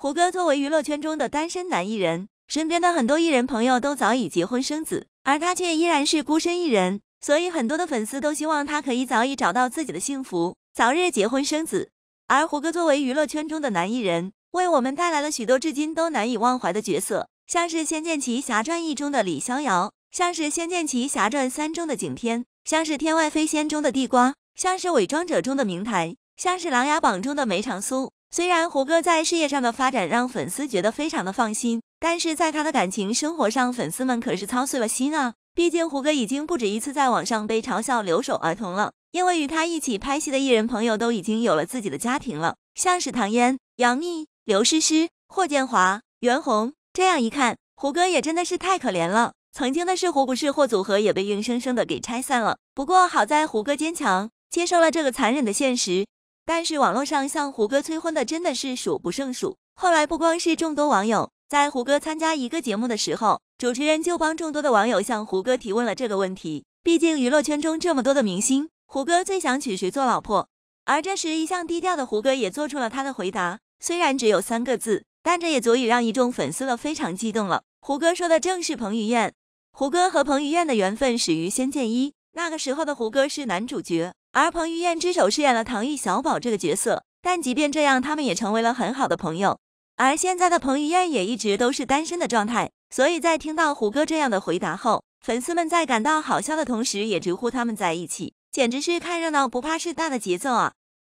胡歌作为娱乐圈中的单身男艺人，身边的很多艺人朋友都早已结婚生子，而他却依然是孤身一人，所以很多的粉丝都希望他可以早已找到自己的幸福，早日结婚生子。而胡歌作为娱乐圈中的男艺人，为我们带来了许多至今都难以忘怀的角色，像是《仙剑奇侠传一》中的李逍遥，像是《仙剑奇侠传三》中的景天，像是《天外飞仙》中的地瓜，像是《伪装者》中的明台，像是《琅琊榜》中的梅长苏。虽然胡歌在事业上的发展让粉丝觉得非常的放心，但是在他的感情生活上，粉丝们可是操碎了心啊！毕竟胡歌已经不止一次在网上被嘲笑留守儿童了，因为与他一起拍戏的艺人朋友都已经有了自己的家庭了，像是唐嫣、杨幂、刘诗诗、霍建华、袁弘。这样一看，胡歌也真的是太可怜了。曾经的是胡不是霍组合也被硬生生的给拆散了。不过好在胡歌坚强接受了这个残忍的现实。但是网络上向胡歌催婚的真的是数不胜数。后来不光是众多网友，在胡歌参加一个节目的时候，主持人就帮众多的网友向胡歌提问了这个问题。毕竟娱乐圈中这么多的明星，胡歌最想娶谁做老婆？而这时一向低调的胡歌也做出了他的回答，虽然只有三个字，但这也足以让一众粉丝了非常激动了。胡歌说的正是彭于晏。胡歌和彭于晏的缘分始于《仙剑一》，那个时候的胡歌是男主角。而彭于晏之手饰演了唐钰小宝这个角色，但即便这样，他们也成为了很好的朋友。而现在的彭于晏也一直都是单身的状态，所以在听到胡歌这样的回答后，粉丝们在感到好笑的同时，也直呼他们在一起，简直是看热闹不怕事大的节奏啊！